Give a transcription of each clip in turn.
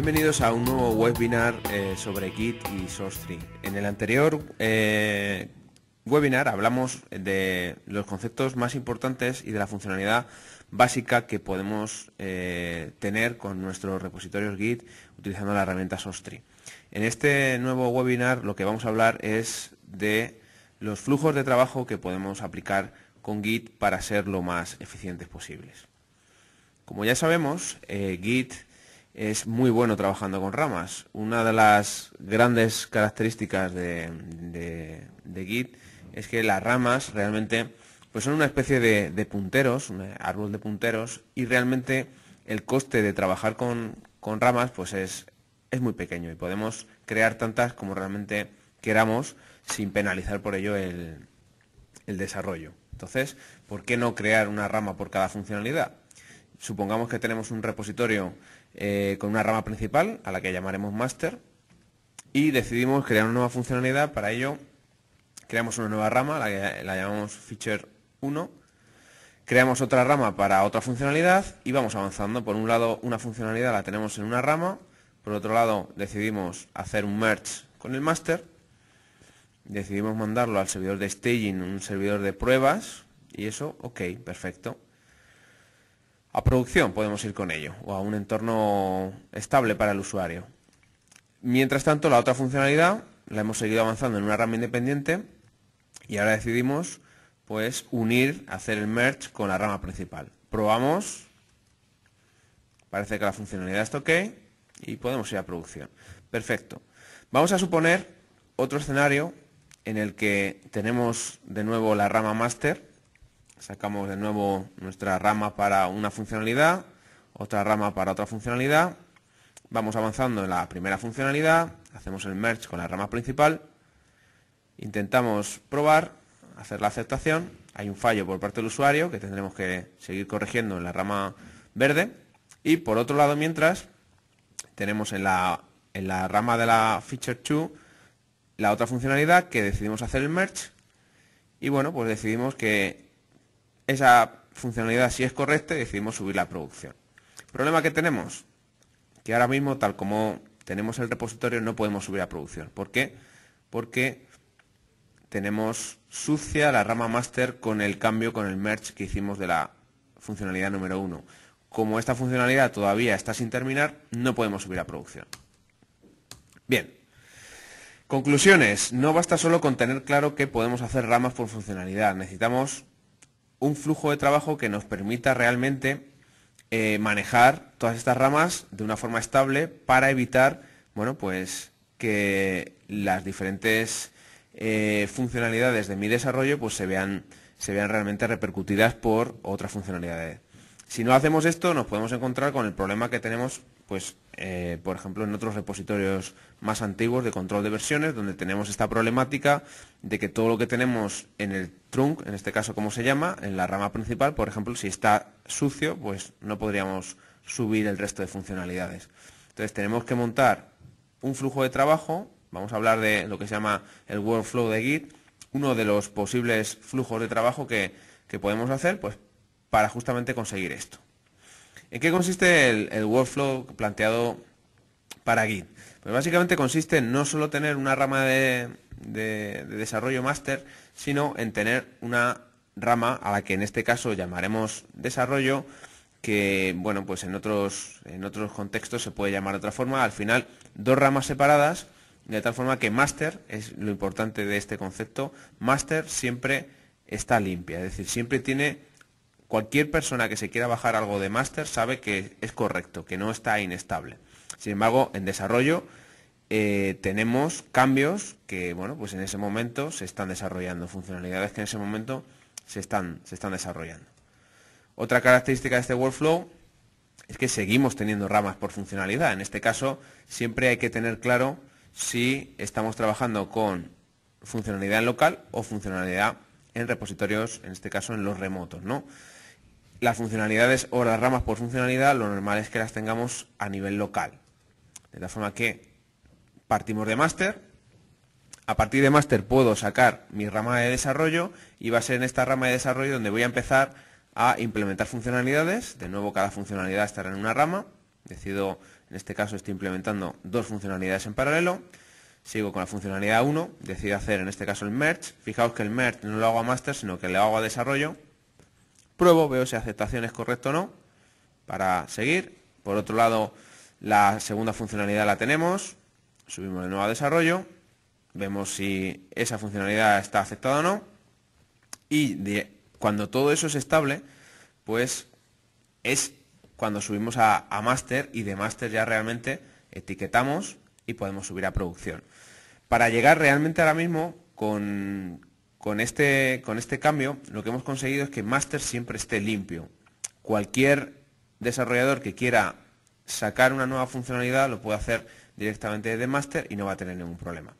Bienvenidos a un nuevo webinar eh, sobre Git y SourceTree. En el anterior eh, webinar hablamos de los conceptos más importantes y de la funcionalidad básica que podemos eh, tener con nuestros repositorios Git utilizando la herramienta SourceTree. En este nuevo webinar lo que vamos a hablar es de los flujos de trabajo que podemos aplicar con Git para ser lo más eficientes posibles. Como ya sabemos, Git es muy bueno trabajando con ramas. Una de las grandes características de, Git es que las ramas realmente pues son una especie de, punteros, un árbol de punteros, y realmente el coste de trabajar con, ramas pues es, muy pequeño y podemos crear tantas como realmente queramos sin penalizar por ello el, el desarrollo. Entonces, ¿por qué no crear una rama por cada funcionalidad? Supongamos que tenemos un repositorio eh, con una rama principal a la que llamaremos master y decidimos crear una nueva funcionalidad. Para ello creamos una nueva rama, la, que la llamamos feature 1, creamos otra rama para otra funcionalidad y vamos avanzando. Por un lado una funcionalidad la tenemos en una rama, por otro lado decidimos hacer un merge con el master, decidimos mandarlo al servidor de staging, un servidor de pruebas y eso, ok, perfecto a producción podemos ir con ello o a un entorno estable para el usuario. Mientras tanto, la otra funcionalidad la hemos seguido avanzando en una rama independiente y ahora decidimos pues unir, hacer el merge con la rama principal. Probamos, parece que la funcionalidad está ok y podemos ir a producción. Perfecto. Vamos a suponer otro escenario en el que tenemos de nuevo la rama master sacamos de nuevo nuestra rama para una funcionalidad, otra rama para otra funcionalidad, vamos avanzando en la primera funcionalidad, hacemos el merge con la rama principal, intentamos probar, hacer la aceptación, hay un fallo por parte del usuario que tendremos que seguir corrigiendo en la rama verde y por otro lado mientras tenemos en la, la rama de la feature 2 la otra funcionalidad que decidimos hacer el merge y bueno pues decidimos que esa funcionalidad, si es correcta, decidimos subir la producción. Problema que tenemos, que ahora mismo, tal como tenemos el repositorio, no podemos subir a producción. ¿Por qué? Porque tenemos sucia la rama master con el cambio, con el merge que hicimos de la funcionalidad número uno Como esta funcionalidad todavía está sin terminar, no podemos subir a producción. Bien. Conclusiones. No basta solo con tener claro que podemos hacer ramas por funcionalidad. Necesitamos un flujo de trabajo que nos permita realmente eh, manejar todas estas ramas de una forma estable para evitar, bueno, pues que las diferentes eh, funcionalidades de mi desarrollo pues se vean, se vean realmente repercutidas por otras funcionalidades. Si no hacemos esto, nos podemos encontrar con el problema que tenemos pues eh, por ejemplo, en otros repositorios más antiguos de control de versiones, donde tenemos esta problemática de que todo lo que tenemos en el trunk, en este caso como se llama, en la rama principal, por ejemplo, si está sucio, pues no podríamos subir el resto de funcionalidades. Entonces tenemos que montar un flujo de trabajo, vamos a hablar de lo que se llama el workflow de Git, uno de los posibles flujos de trabajo que, que podemos hacer pues, para justamente conseguir esto. ¿En qué consiste el, workflow planteado para Git? Pues básicamente consiste en no solo tener una rama de, desarrollo master, sino en tener una rama a la que en este caso llamaremos desarrollo, que bueno, pues en otros, en otros contextos se puede llamar de otra forma. Al final, dos ramas separadas, de tal forma que master, es lo importante de este concepto, master siempre está limpia, es decir, siempre tiene cualquier persona que se quiera bajar algo de master sabe que es correcto, que no está inestable. Sin embargo, en desarrollo eh, tenemos cambios que, bueno, pues en ese momento se están desarrollando, funcionalidades que en ese momento se están, se están desarrollando. Otra característica de este workflow es que seguimos teniendo ramas por funcionalidad. En este caso, siempre hay que tener claro si estamos trabajando con funcionalidad en local o funcionalidad en repositorios, en este caso en los remotos, ¿no? las funcionalidades o las ramas por funcionalidad, lo normal es que las tengamos a nivel local. De tal forma que partimos de master. a partir de master puedo sacar mi rama de desarrollo y va a ser en esta rama de desarrollo donde voy a empezar a implementar funcionalidades. De nuevo, cada funcionalidad estará en una rama. Decido, en este caso estoy implementando dos funcionalidades en paralelo. Sigo con la funcionalidad 1, decido hacer en este caso el merge. Fijaos que el merge no lo hago a master, sino que lo hago a desarrollo pruebo, veo si aceptación es correcta o no, para seguir. Por otro lado, la segunda funcionalidad la tenemos, subimos de nuevo a desarrollo, vemos si esa funcionalidad está aceptada o no, y cuando todo eso es estable, pues es cuando subimos a, a máster y de máster ya realmente etiquetamos y podemos subir a producción. Para llegar realmente ahora mismo con, con este, con este cambio lo que hemos conseguido es que master siempre esté limpio. Cualquier desarrollador que quiera sacar una nueva funcionalidad lo puede hacer directamente desde master y no va a tener ningún problema.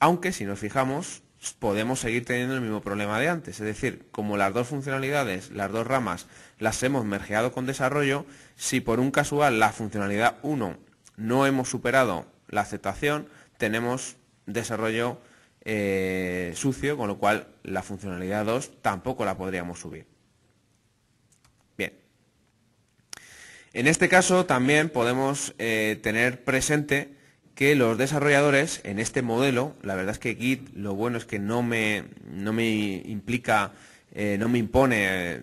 Aunque si nos fijamos podemos seguir teniendo el mismo problema de antes. Es decir, como las dos funcionalidades, las dos ramas, las hemos mergeado con desarrollo, si por un casual la funcionalidad 1 no hemos superado la aceptación, tenemos desarrollo eh, sucio, con lo cual la funcionalidad 2 tampoco la podríamos subir. Bien. En este caso también podemos eh, tener presente que los desarrolladores en este modelo, la verdad es que Git lo bueno es que no me, no me implica, eh, no me impone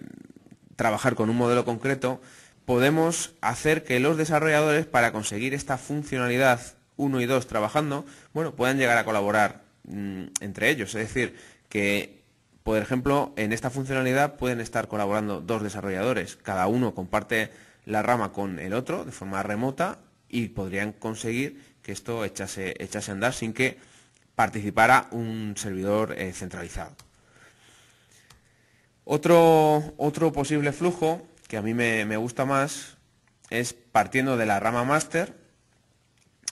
trabajar con un modelo concreto, podemos hacer que los desarrolladores para conseguir esta funcionalidad 1 y 2 trabajando, bueno, puedan llegar a colaborar Mm, entre ellos. Es decir, que, por ejemplo, en esta funcionalidad pueden estar colaborando dos desarrolladores. Cada uno comparte la rama con el otro de forma remota y podrían conseguir que esto echase, echase a andar sin que participara un servidor eh, centralizado. Otro, otro, posible flujo que a mí me, me gusta más es partiendo de la rama master,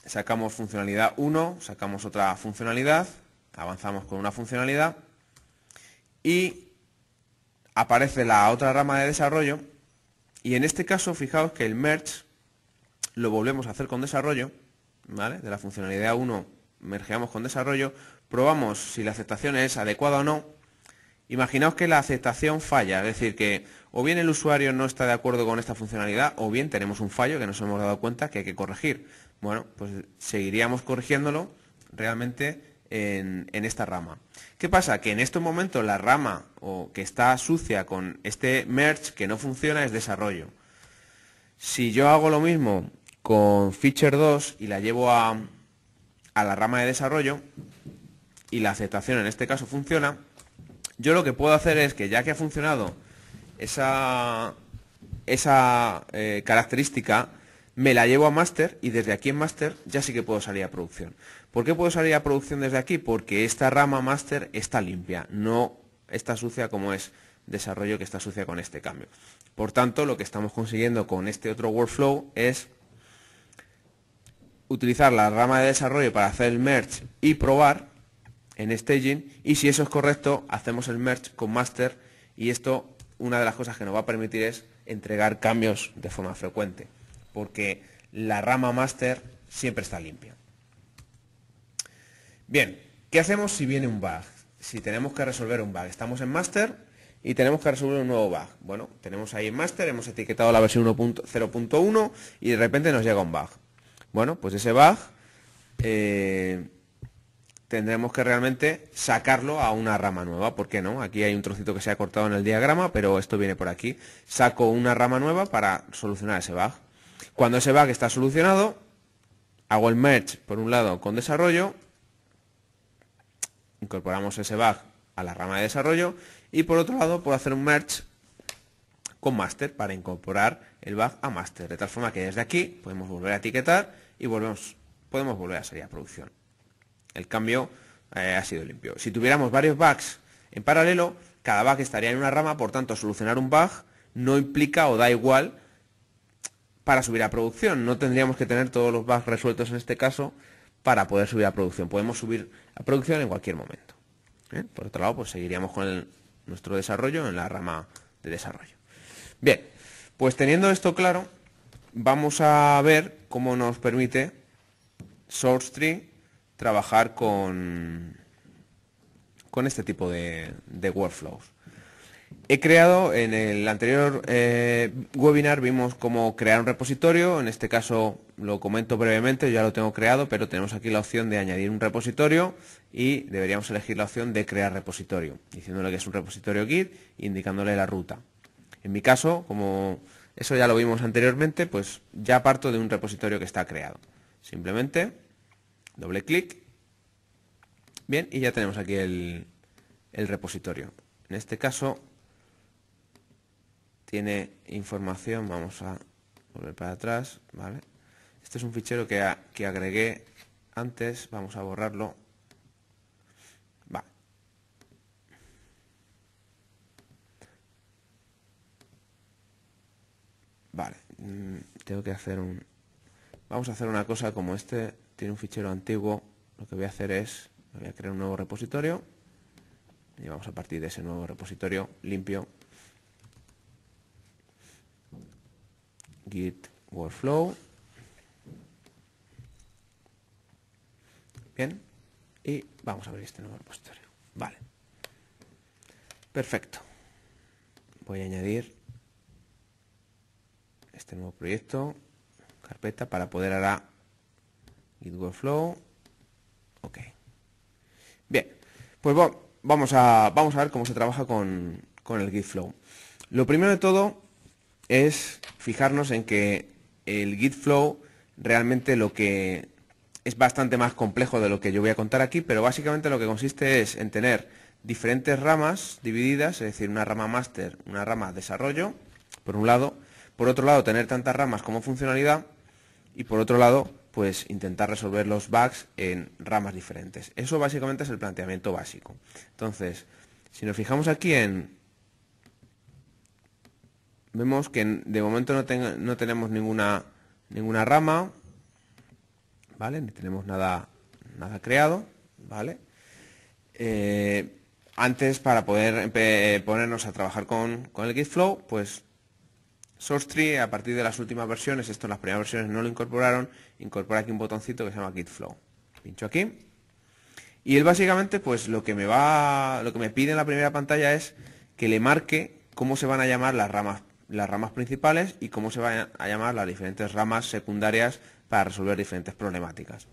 sacamos funcionalidad 1, sacamos otra funcionalidad, Avanzamos con una funcionalidad y aparece la otra rama de desarrollo y en este caso fijaos que el merge lo volvemos a hacer con desarrollo, ¿vale? De la funcionalidad 1 mergeamos con desarrollo, probamos si la aceptación es adecuada o no. Imaginaos que la aceptación falla, es decir, que o bien el usuario no está de acuerdo con esta funcionalidad o bien tenemos un fallo que nos hemos dado cuenta que hay que corregir. Bueno, pues seguiríamos corrigiéndolo realmente en, esta rama. ¿Qué pasa? Que en este momento la rama o que está sucia con este merge que no funciona es desarrollo. Si yo hago lo mismo con feature 2 y la llevo a, la rama de desarrollo y la aceptación en este caso funciona, yo lo que puedo hacer es que ya que ha funcionado esa, esa eh, característica, me la llevo a master y desde aquí en master ya sí que puedo salir a producción. ¿Por qué puedo salir a producción desde aquí? Porque esta rama master está limpia, no está sucia como es desarrollo que está sucia con este cambio. Por tanto, lo que estamos consiguiendo con este otro workflow es utilizar la rama de desarrollo para hacer el merge y probar en staging y si eso es correcto, hacemos el merge con master y esto una de las cosas que nos va a permitir es entregar cambios de forma frecuente porque la rama master siempre está limpia. Bien, ¿qué hacemos si viene un bug? Si tenemos que resolver un bug, estamos en master y tenemos que resolver un nuevo bug. Bueno, tenemos ahí en master, hemos etiquetado la versión 0.1 y de repente nos llega un bug. Bueno, pues ese bug eh, tendremos que realmente sacarlo a una rama nueva. ¿Por qué no? Aquí hay un trocito que se ha cortado en el diagrama, pero esto viene por aquí. Saco una rama nueva para solucionar ese bug. Cuando ese bug está solucionado, hago el merge, por un lado, con desarrollo, incorporamos ese bug a la rama de desarrollo y por otro lado puedo hacer un merge con master para incorporar el bug a master, de tal forma que desde aquí podemos volver a etiquetar y volvemos, podemos volver a salir a producción. El cambio eh, ha sido limpio. Si tuviéramos varios bugs en paralelo, cada bug estaría en una rama, por tanto solucionar un bug no implica o da igual para subir a producción. No tendríamos que tener todos los bugs resueltos en este caso para poder subir a producción. Podemos subir a producción en cualquier momento. ¿eh? Por otro lado, pues seguiríamos con nuestro desarrollo en la rama de desarrollo. Bien, pues teniendo esto claro, vamos a ver cómo nos permite SourceTree trabajar con, con este tipo de workflows. He creado, en el anterior eh, webinar vimos cómo crear un repositorio, en este caso lo comento brevemente, ya lo tengo creado, pero tenemos aquí la opción de añadir un repositorio y deberíamos elegir la opción de crear repositorio, diciéndole que es un repositorio Git, indicándole la ruta. En mi caso, como eso ya lo vimos anteriormente, pues ya parto de un repositorio que está creado. Simplemente doble clic, bien, y ya tenemos aquí el repositorio. En este caso tiene información, vamos a volver para atrás, ¿vale? Este es un fichero que, agregué antes, vamos a borrarlo. vale Vale, mm, tengo que hacer un... Vamos a hacer una cosa como este tiene un fichero antiguo, lo que voy a hacer es, voy a crear un nuevo repositorio y vamos a partir de ese nuevo repositorio limpio git workflow. Bien. Y vamos a abrir este nuevo repositorio. Vale. Perfecto. Voy a añadir este nuevo proyecto, carpeta, para poder ahora git workflow. Ok. Bien. Pues vamos a, vamos a ver cómo se trabaja con, con el git flow. Lo primero de todo es fijarnos en que el Git Flow realmente lo que es bastante más complejo de lo que yo voy a contar aquí, pero básicamente lo que consiste es en tener diferentes ramas divididas, es decir, una rama master, una rama desarrollo, por un lado, por otro lado tener tantas ramas como funcionalidad y por otro lado pues intentar resolver los bugs en ramas diferentes. Eso básicamente es el planteamiento básico. Entonces, si nos fijamos aquí en vemos que de momento no, tenemos ninguna, ninguna rama, ¿vale? Ni tenemos nada, nada creado, ¿vale? Eh, antes, para poder eh, ponernos a trabajar con, con el GitFlow, pues a partir de las últimas versiones, esto en las primeras versiones no lo incorporaron, incorpora aquí un botoncito que se llama GitFlow. Pincho aquí. Y él básicamente, pues lo que me va, lo que me pide en la primera pantalla es que le marque cómo se van a llamar las ramas las ramas principales y cómo se van a llamar las diferentes ramas secundarias para resolver diferentes problemáticas.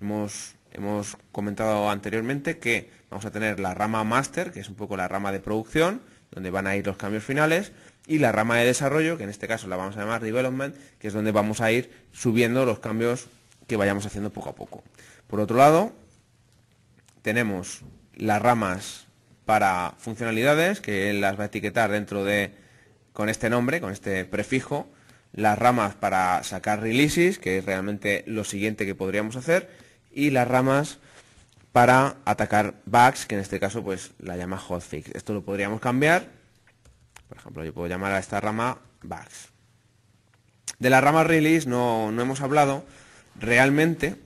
Hemos, hemos comentado anteriormente que vamos a tener la rama master que es un poco la rama de producción, donde van a ir los cambios finales, y la rama de desarrollo, que en este caso la vamos a llamar development, que es donde vamos a ir subiendo los cambios que vayamos haciendo poco a poco. Por otro lado, tenemos las ramas para funcionalidades, que las va a etiquetar dentro de con este nombre, con este prefijo, las ramas para sacar releases, que es realmente lo siguiente que podríamos hacer, y las ramas para atacar bugs, que en este caso pues la llama hotfix. Esto lo podríamos cambiar. Por ejemplo, yo puedo llamar a esta rama bugs. De la rama release no, no hemos hablado. Realmente,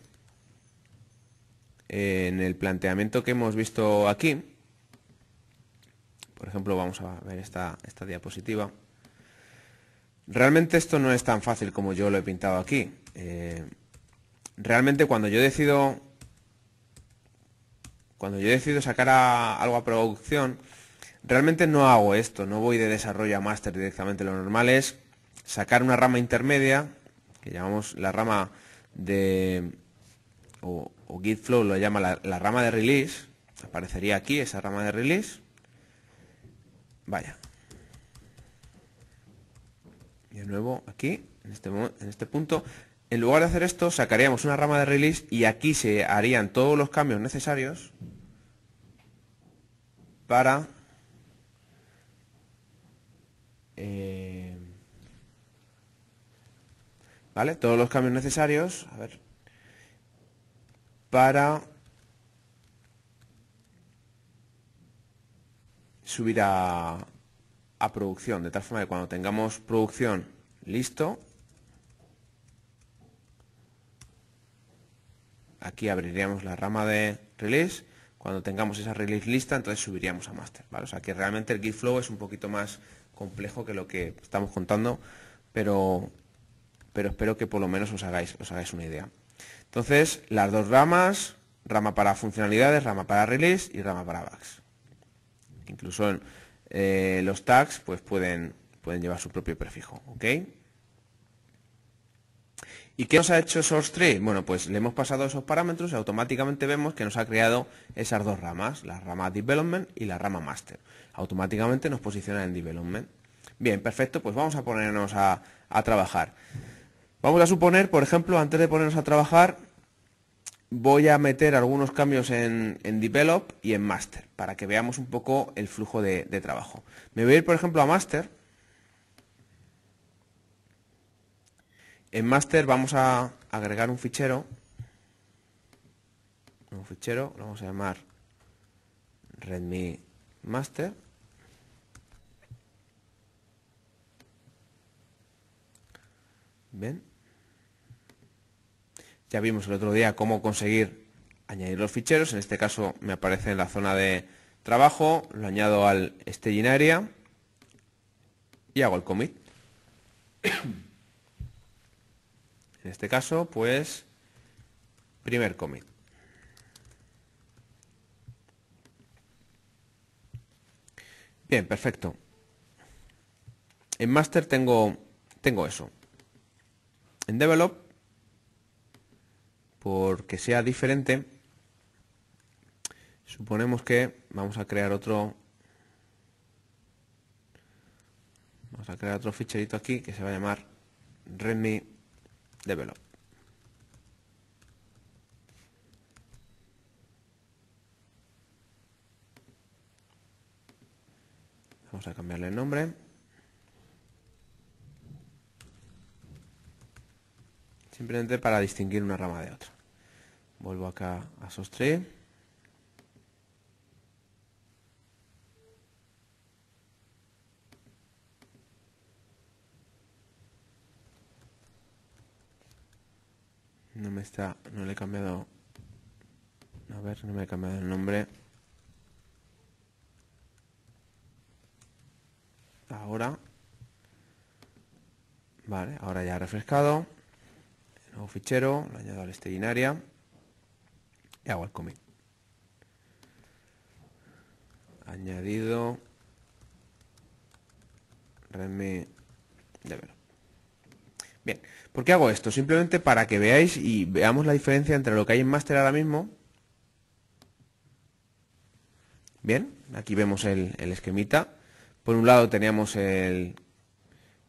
en el planteamiento que hemos visto aquí, por ejemplo, vamos a ver esta, esta diapositiva. Realmente esto no es tan fácil como yo lo he pintado aquí. Eh, realmente cuando yo decido cuando yo decido sacar algo a producción, realmente no hago esto, no voy de desarrollo a máster directamente. Lo normal es sacar una rama intermedia, que llamamos la rama de, o, Git Flow lo llama la, rama de release, aparecería aquí esa rama de release. Vaya, de nuevo aquí, este en este, punto, en lugar de hacer esto, sacaríamos una rama de release y aquí se harían todos los cambios necesarios para eh, ¿Vale? Todos los cambios necesarios. Para subir a, a producción, de tal forma que cuando tengamos producción listo, aquí abriríamos la rama de release, cuando tengamos esa release lista, entonces subiríamos a master, ¿vale? O sea que realmente el git flow es un poquito más complejo que lo que estamos contando, pero, pero espero que por lo menos os hagáis, os hagáis una idea. Entonces, las dos ramas, rama para funcionalidades, rama para release y rama para bugs. Incluso en, eh, los tags pues pueden, pueden llevar su propio prefijo. ¿Y qué nos ha hecho source Bueno, pues le hemos pasado esos parámetros y automáticamente vemos que nos ha creado esas dos ramas, la rama development y la rama master. Automáticamente nos posiciona en development. Bien, perfecto, pues vamos a ponernos a, a trabajar. Vamos a suponer, por ejemplo, antes de ponernos a trabajar, voy a meter algunos cambios en, Develop y en Master para que veamos un poco el flujo de, trabajo. Me voy a ir, por ejemplo, a Master. En Master vamos a agregar un fichero. Un fichero, lo vamos a llamar Redmi Master. Ya vimos el otro día cómo conseguir añadir los ficheros. En este caso me aparece en la zona de trabajo, lo añado al staging area y hago el commit. en este caso, pues, primer commit. Bien, perfecto. En master tengo, tengo eso. En develop porque sea diferente, suponemos que vamos a crear otro vamos a crear otro ficherito aquí que se va a llamar Redmi Develop. Vamos a cambiarle el nombre. simplemente para distinguir una rama de otra. Vuelvo acá a sostre No me está, no le he cambiado, a ver, no me he cambiado el nombre. Ahora, vale, ahora ya ha refrescado fichero, lo añado a la y hago el commit. Añadido ...de ver Bien, ¿por qué hago esto? Simplemente para que veáis y veamos la diferencia entre lo que hay en Master ahora mismo. Bien, aquí vemos el, el esquemita. Por un lado teníamos el,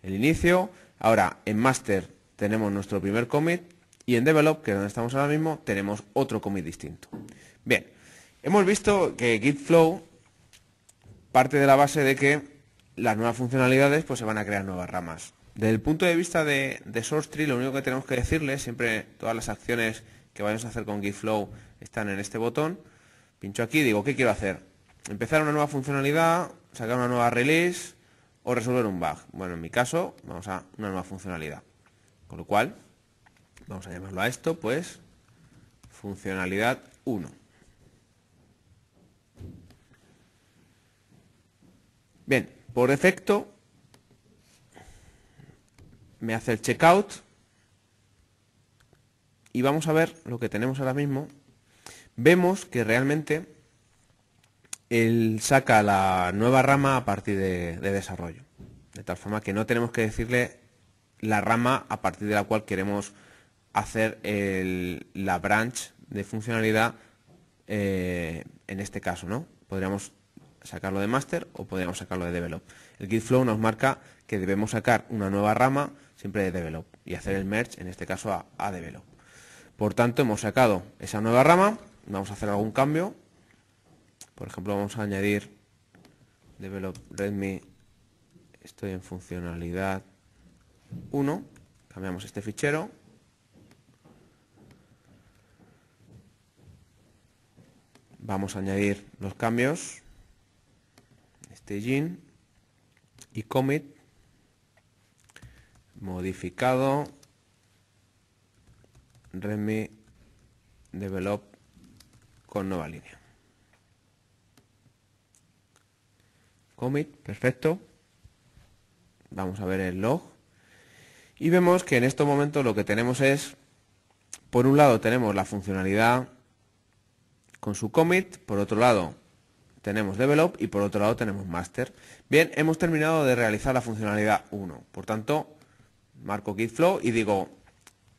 el inicio. Ahora, en Master tenemos nuestro primer commit y en develop, que es donde estamos ahora mismo, tenemos otro commit distinto. Bien, hemos visto que Git Flow parte de la base de que las nuevas funcionalidades pues, se van a crear nuevas ramas. Desde el punto de vista de, de SourceTree, lo único que tenemos que decirle, siempre todas las acciones que vayamos a hacer con Git Flow están en este botón. Pincho aquí y digo, ¿qué quiero hacer? Empezar una nueva funcionalidad, sacar una nueva release o resolver un bug. Bueno, en mi caso, vamos a una nueva funcionalidad. Con lo cual, vamos a llamarlo a esto, pues, funcionalidad 1. Bien, por defecto, me hace el checkout y vamos a ver lo que tenemos ahora mismo. Vemos que realmente él saca la nueva rama a partir de, de desarrollo. De tal forma que no tenemos que decirle la rama a partir de la cual queremos hacer la branch de funcionalidad eh, en este caso, ¿no? Podríamos sacarlo de master o podríamos sacarlo de develop. El git flow nos marca que debemos sacar una nueva rama siempre de develop y hacer el merge, en este caso a, a develop. Por tanto, hemos sacado esa nueva rama, vamos a hacer algún cambio. Por ejemplo, vamos a añadir develop readme, estoy en funcionalidad, 1, cambiamos este fichero. Vamos a añadir los cambios, este gin y commit, modificado, Remi develop con nueva línea. Commit, perfecto. Vamos a ver el log. Y vemos que en este momento lo que tenemos es, por un lado tenemos la funcionalidad con su commit, por otro lado tenemos develop y por otro lado tenemos master. Bien, hemos terminado de realizar la funcionalidad 1. Por tanto, marco git flow y digo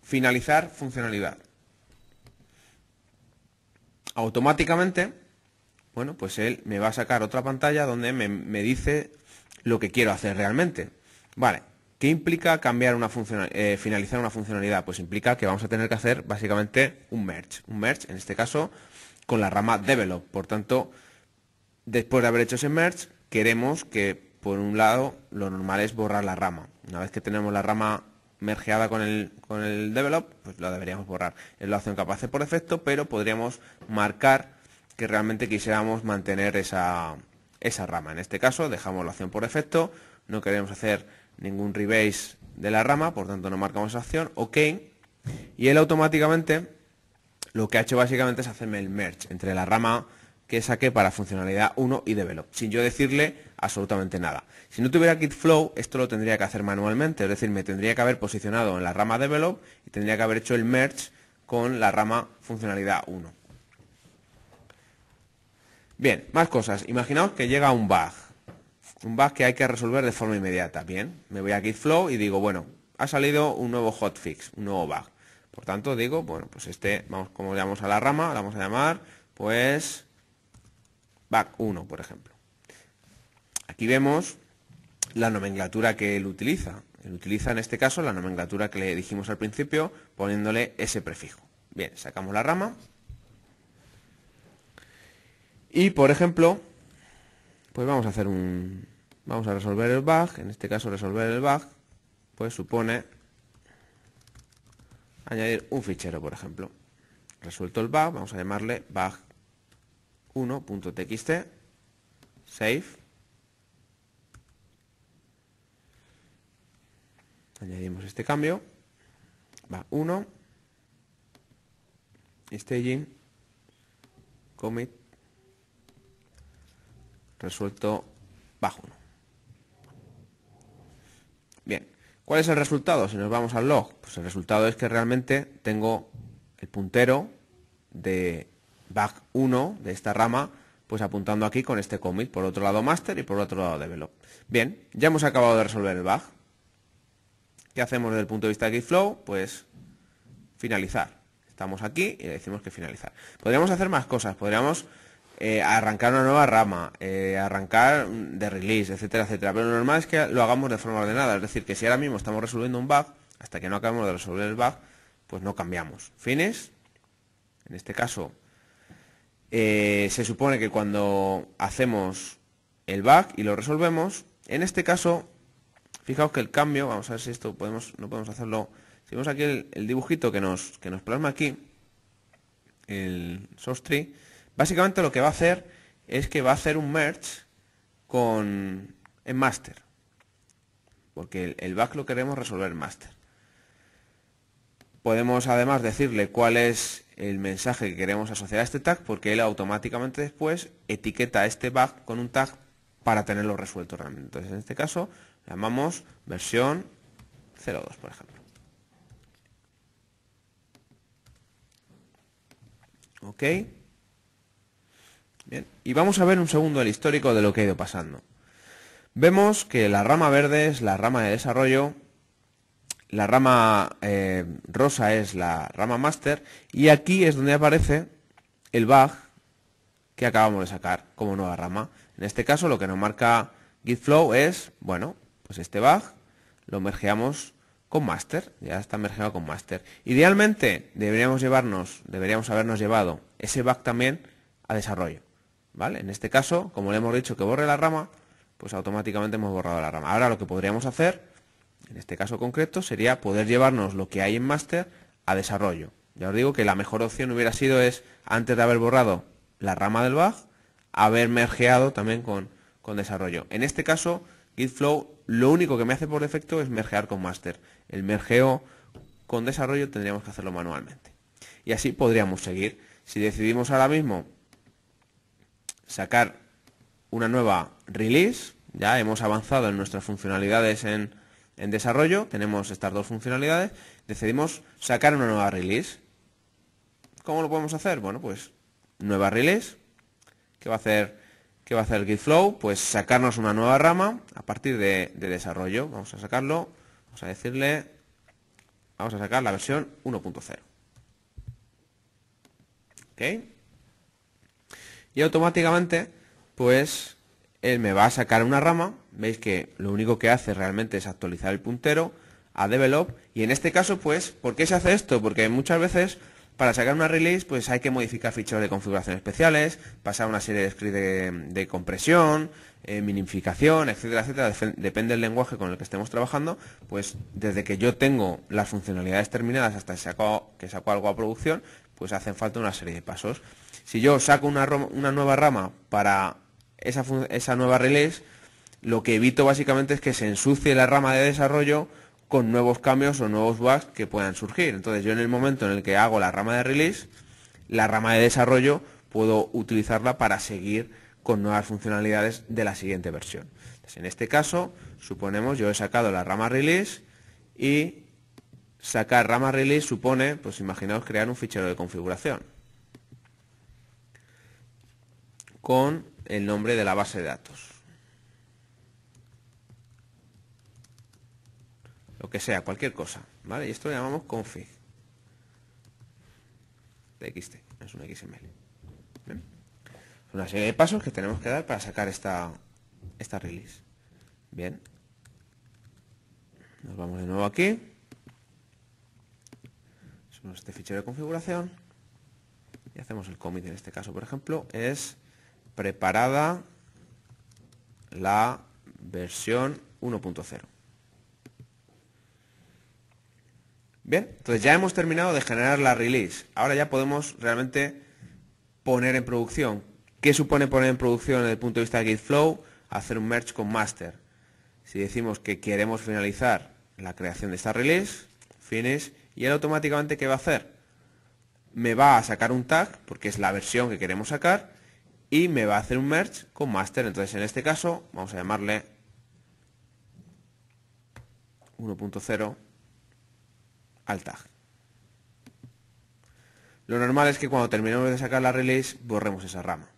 finalizar funcionalidad. Automáticamente, bueno, pues él me va a sacar otra pantalla donde me, me dice lo que quiero hacer realmente. Vale, ¿Qué implica cambiar una eh, finalizar una funcionalidad? Pues implica que vamos a tener que hacer básicamente un merge. Un merge, en este caso, con la rama develop. Por tanto, después de haber hecho ese merge, queremos que, por un lado, lo normal es borrar la rama. Una vez que tenemos la rama mergeada con el, con el develop, pues la deberíamos borrar. Es la opción que hace por defecto, pero podríamos marcar que realmente quisiéramos mantener esa, esa rama. En este caso, dejamos la opción por defecto, no queremos hacer ningún rebase de la rama, por tanto no marcamos acción, ok, y él automáticamente lo que ha hecho básicamente es hacerme el merge entre la rama que saqué para funcionalidad 1 y develop, sin yo decirle absolutamente nada. Si no tuviera flow, esto lo tendría que hacer manualmente, es decir, me tendría que haber posicionado en la rama develop y tendría que haber hecho el merge con la rama funcionalidad 1. Bien, más cosas. Imaginaos que llega un bug un bug que hay que resolver de forma inmediata. Bien, me voy a GitFlow y digo, bueno, ha salido un nuevo hotfix, un nuevo bug. Por tanto, digo, bueno, pues este, vamos, como llamamos a la rama, la vamos a llamar, pues, bug 1, por ejemplo. Aquí vemos la nomenclatura que él utiliza. Él utiliza en este caso la nomenclatura que le dijimos al principio poniéndole ese prefijo. Bien, sacamos la rama. Y por ejemplo, pues vamos a hacer un, Vamos a resolver el bug. En este caso resolver el bug pues supone añadir un fichero, por ejemplo. Resuelto el bug, vamos a llamarle bug1.txt save. Añadimos este cambio. bug 1. Staging. Commit. Resuelto bajo 1. ¿Cuál es el resultado? Si nos vamos al log, pues el resultado es que realmente tengo el puntero de bug 1 de esta rama, pues apuntando aquí con este commit, por otro lado master y por otro lado develop. Bien, ya hemos acabado de resolver el bug. ¿Qué hacemos desde el punto de vista de GitFlow? Pues finalizar. Estamos aquí y le decimos que finalizar. Podríamos hacer más cosas, podríamos eh, arrancar una nueva rama, eh, arrancar de release, etcétera, etcétera. Pero lo normal es que lo hagamos de forma ordenada, es decir, que si ahora mismo estamos resolviendo un bug, hasta que no acabemos de resolver el bug, pues no cambiamos. Fines, en este caso, eh, se supone que cuando hacemos el bug y lo resolvemos, en este caso, fijaos que el cambio, vamos a ver si esto podemos, no podemos hacerlo, si vemos aquí el, dibujito que nos, que nos plasma aquí, el source tree, Básicamente lo que va a hacer es que va a hacer un merge con en master. Porque el, bug lo queremos resolver en master. Podemos además decirle cuál es el mensaje que queremos asociar a este tag porque él automáticamente después etiqueta este bug con un tag para tenerlo resuelto realmente. Entonces en este caso llamamos versión 02 por ejemplo. Ok. Y vamos a ver un segundo el histórico de lo que ha ido pasando. Vemos que la rama verde es la rama de desarrollo, la rama eh, rosa es la rama master y aquí es donde aparece el bug que acabamos de sacar como nueva rama. En este caso lo que nos marca GitFlow es, bueno, pues este bug lo mergeamos con master, ya está mergeado con master. Idealmente deberíamos llevarnos, deberíamos habernos llevado ese bug también a desarrollo. ¿Vale? En este caso, como le hemos dicho que borre la rama, pues automáticamente hemos borrado la rama. Ahora lo que podríamos hacer, en este caso concreto, sería poder llevarnos lo que hay en master a desarrollo. Ya os digo que la mejor opción hubiera sido es, antes de haber borrado la rama del bug, haber mergeado también con, con desarrollo. En este caso, GitFlow lo único que me hace por defecto es mergear con master. El mergeo con desarrollo tendríamos que hacerlo manualmente. Y así podríamos seguir. Si decidimos ahora mismo sacar una nueva release. Ya hemos avanzado en nuestras funcionalidades en, desarrollo, tenemos estas dos funcionalidades, decidimos sacar una nueva release. ¿Cómo lo podemos hacer? Bueno, pues nueva release. ¿Qué va a hacer, qué va a hacer el Pues sacarnos una nueva rama a partir de, de desarrollo. Vamos a sacarlo, vamos a decirle, vamos a sacar la versión 1.0. ¿Ok? y automáticamente pues él me va a sacar una rama, veis que lo único que hace realmente es actualizar el puntero a develop y en este caso pues ¿por qué se hace esto? Porque muchas veces para sacar una release pues hay que modificar ficheros de configuración especiales, pasar una serie de scripts de, compresión, eh, minificación, etcétera, etcétera, depende del lenguaje con el que estemos trabajando, pues desde que yo tengo las funcionalidades terminadas hasta que que saco algo a producción, pues hacen falta una serie de pasos. Si yo saco una, nueva rama para esa, nueva release, lo que evito básicamente es que se ensucie la rama de desarrollo con nuevos cambios o nuevos bugs que puedan surgir. Entonces yo en el momento en el que hago la rama de release, la rama de desarrollo puedo utilizarla para seguir con nuevas funcionalidades de la siguiente versión. en este caso, suponemos yo he sacado la rama release y sacar rama release supone, pues imaginaos crear un fichero de configuración con el nombre de la base de datos. Lo que sea, cualquier cosa. ¿Vale? Y esto lo llamamos config. TXT, es un XML. ¿Bien? Una serie de pasos que tenemos que dar para sacar esta, esta release. Bien. Nos vamos de nuevo aquí. Subimos este fichero de configuración. Y hacemos el commit en este caso, por ejemplo, es preparada la versión 1.0. Bien, entonces ya hemos terminado de generar la release. Ahora ya podemos realmente poner en producción. ¿Qué supone poner en producción desde el punto de vista de GitFlow? Flow? Hacer un merge con master. Si decimos que queremos finalizar la creación de esta release, finish, y él automáticamente ¿qué va a hacer? Me va a sacar un tag, porque es la versión que queremos sacar, y me va a hacer un merge con master. Entonces en este caso vamos a llamarle 1.0 al tag. Lo normal es que cuando terminemos de sacar la release borremos esa rama.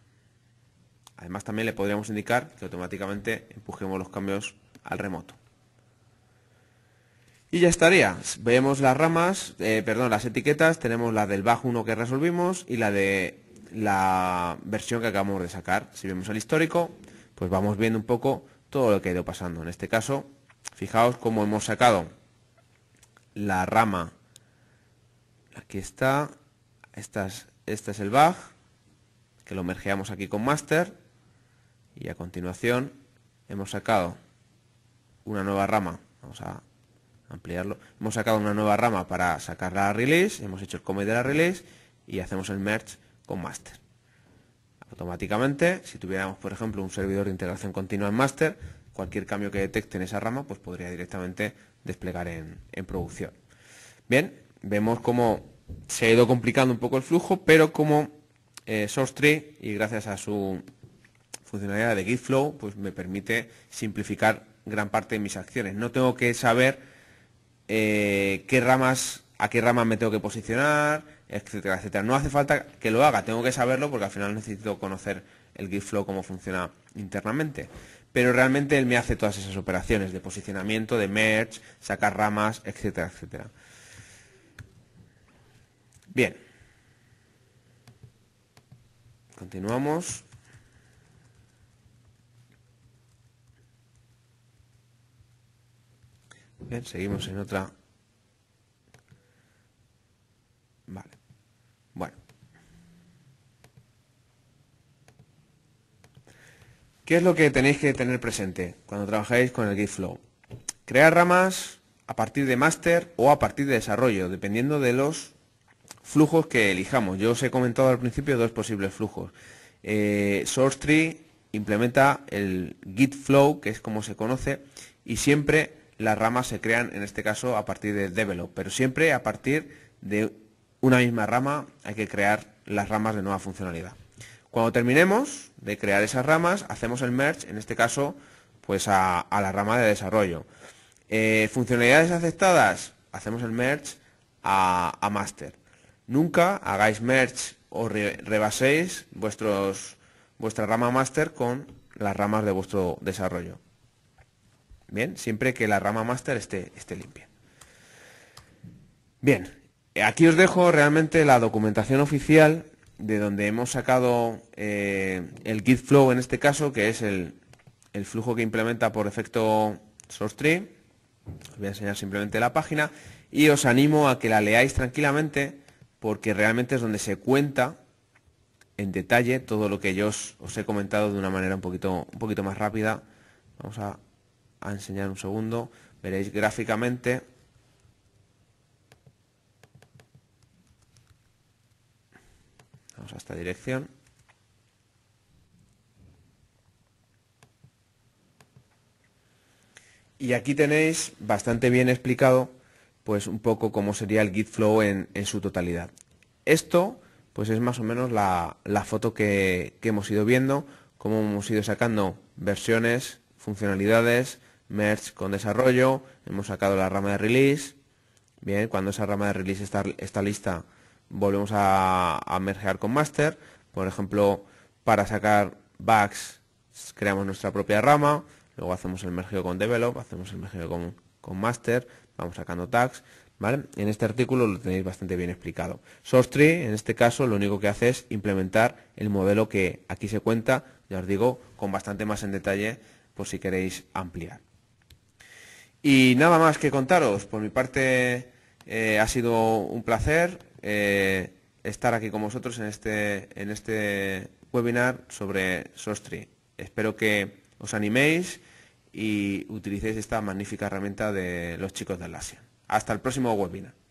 Además también le podríamos indicar que automáticamente empujemos los cambios al remoto. Y ya estaría. Vemos las ramas, eh, perdón, las etiquetas, tenemos la del bajo 1 que resolvimos y la de la versión que acabamos de sacar. Si vemos el histórico, pues vamos viendo un poco todo lo que ha ido pasando. En este caso, fijaos cómo hemos sacado la rama. Aquí está. Esta este es el bug, que lo mergeamos aquí con master. Y a continuación hemos sacado una nueva rama. Vamos a ampliarlo. Hemos sacado una nueva rama para sacar la release. Hemos hecho el commit de la release y hacemos el merge con master. Automáticamente, si tuviéramos, por ejemplo, un servidor de integración continua en master, cualquier cambio que detecte en esa rama, pues podría directamente desplegar en, producción. Bien, vemos cómo se ha ido complicando un poco el flujo, pero como eh, SourceTree, y gracias a su funcionalidad de GitFlow, pues me permite simplificar gran parte de mis acciones. No tengo que saber eh, qué ramas, a qué ramas me tengo que posicionar, etcétera, etcétera. No hace falta que lo haga, tengo que saberlo porque al final necesito conocer el git flow cómo funciona internamente. Pero realmente él me hace todas esas operaciones de posicionamiento, de merge, sacar ramas, etcétera, etcétera. Bien. Continuamos. Bien, seguimos en otra Vale. Bueno. ¿Qué es lo que tenéis que tener presente cuando trabajáis con el GitFlow? Crear ramas a partir de master o a partir de desarrollo, dependiendo de los flujos que elijamos. Yo os he comentado al principio dos posibles flujos. Eh, Source implementa el GitFlow que es como se conoce, y siempre las ramas se crean, en este caso, a partir de develop, pero siempre a partir de una misma rama hay que crear las ramas de nueva funcionalidad. Cuando terminemos de crear esas ramas, hacemos el merge, en este caso, pues a, la rama de desarrollo. Eh, funcionalidades aceptadas, hacemos el merge a, master. Nunca hagáis merge o rebaséis vuestra rama master con las ramas de vuestro desarrollo. Bien, siempre que la rama master esté, esté limpia. Bien, Aquí os dejo realmente la documentación oficial de donde hemos sacado eh, el Git Flow en este caso, que es el, flujo que implementa por efecto SourceTree. Os voy a enseñar simplemente la página y os animo a que la leáis tranquilamente porque realmente es donde se cuenta en detalle todo lo que yo os, he comentado de una manera un poquito, más rápida. Vamos a enseñar un segundo. Veréis gráficamente Vamos a esta dirección. Y aquí tenéis bastante bien explicado pues un poco cómo sería el git flow en, en su totalidad. Esto pues es más o menos la, la foto que, hemos ido viendo, cómo hemos ido sacando versiones, funcionalidades, merge con desarrollo, hemos sacado la rama de release, bien, cuando esa rama de release está, está lista volvemos a, mergear con master. Por ejemplo, para sacar bugs creamos nuestra propia rama, luego hacemos el mergeo con develop, hacemos el mergeo con, master, vamos sacando tags. ¿Vale? En este artículo lo tenéis bastante bien explicado. Source en este caso, lo único que hace es implementar el modelo que aquí se cuenta, ya os digo, con bastante más en detalle por si queréis ampliar. Y nada más que contaros, por mi parte eh, ha sido un placer, eh, estar aquí con vosotros en este, en este webinar sobre SOSTRI. Espero que os animéis y utilicéis esta magnífica herramienta de los chicos de Alasia. Hasta el próximo webinar.